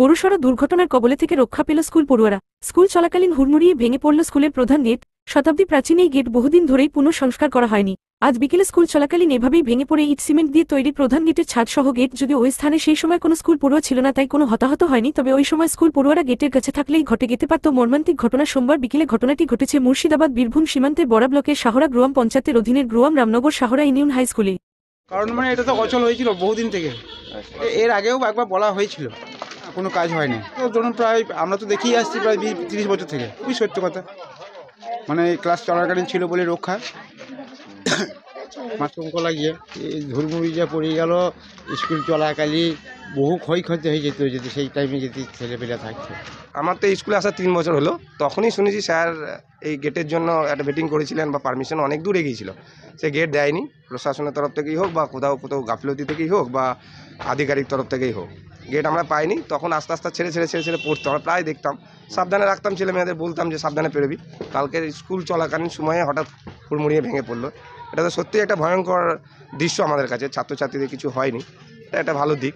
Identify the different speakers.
Speaker 1: বড়সড় দুর্ঘটনার কবলে থেকে রক্ষা পেল স্কুল পড়ুয়ারা স্কুল চলাকালীন হুড়মুড়িয়ে ভেঙে পড়ল স্কুলের প্রধান গেট শতাব্দী প্রাচীন এই গেট বহুদিন ধরেই পুনঃসংস্কার করা হয়নি আজ বিকেলে স্কুল চলাকালীন এভাবেই ভেঙে পড়ে ইট সিমেন্ট দিয়ে তৈরি প্রধান গেটের ছাদসহ গেট যদি ওই স্থানে সেই সময় কোনো স্কুল পড়ুয়া ছিল না তাই কোনো হতাহত হয়নি তবে ওই সময় স্কুল পড়ুয়ারা গেটের কাছে থাকলেই ঘটে গেতে পারত মর্মান্তিক ঘটনা সোমবার বিকেলে ঘটনাটি ঘটেছে মুর্শিদাবাদ বীরভূম সীমান্তে বড়া ব্লকের শাহরা গ্রুয়াম পঞ্চায়েতের অধীনের গ্রুয়াম রামনগর শাহরা ইউনিয়ন হাই স্কুলে
Speaker 2: কারণ মানে এটা তো অচল হয়েছিল বহুদিন থেকে এর আগেও একবার বলা হয়েছিল কোনো কাজ হয়নি ধরুন প্রায় আমরা তো দেখেই আসছি প্রায় বিশ তিরিশ বছর থেকে খুবই সত্য কথা
Speaker 3: মানে ক্লাস চলাকালীন ছিল বলে রক্ষা মাশরুমকো লাগিয়ে এই ধুলমুড়ি যা পড়ে গেল স্কুল চলাকালী বহু ক্ষয়ক্ষতি হয়ে যেত যদি সেই
Speaker 4: টাইমে যদি ছেলেপেলে থাকতো আমার তো স্কুলে আসা তিন বছর হলো তখনই শুনেছি স্যার এই গেটের জন্য একটা ভেটিং করেছিলেন বা পারমিশন অনেক দূরে গিয়েছিল সে গেট দেয়নি প্রশাসনের তরফ থেকেই হোক বা কোথাও কোথাও গাফিলতি থেকেই হোক বা আধিকারিক তরফ থেকেই হোক গেট আমরা পাইনি তখন আস্তে আস্তে ছেড়ে ছেড়ে ছেড়ে ছেড়ে পড়তো আমরা প্রায় দেখতাম সাবধানে রাখতাম ছেলে মেয়েদের বলতাম যে সাবধানে পেরবি কালকে স্কুল চলাকালীন সময়ে হঠাৎ হুড়মুড়িয়ে ভেঙে পড়লো এটা তো সত্যিই একটা ভয়ঙ্কর দৃশ্য আমাদের কাছে ছাত্রছাত্রীদের কিছু হয়নি এটা একটা ভালো দিক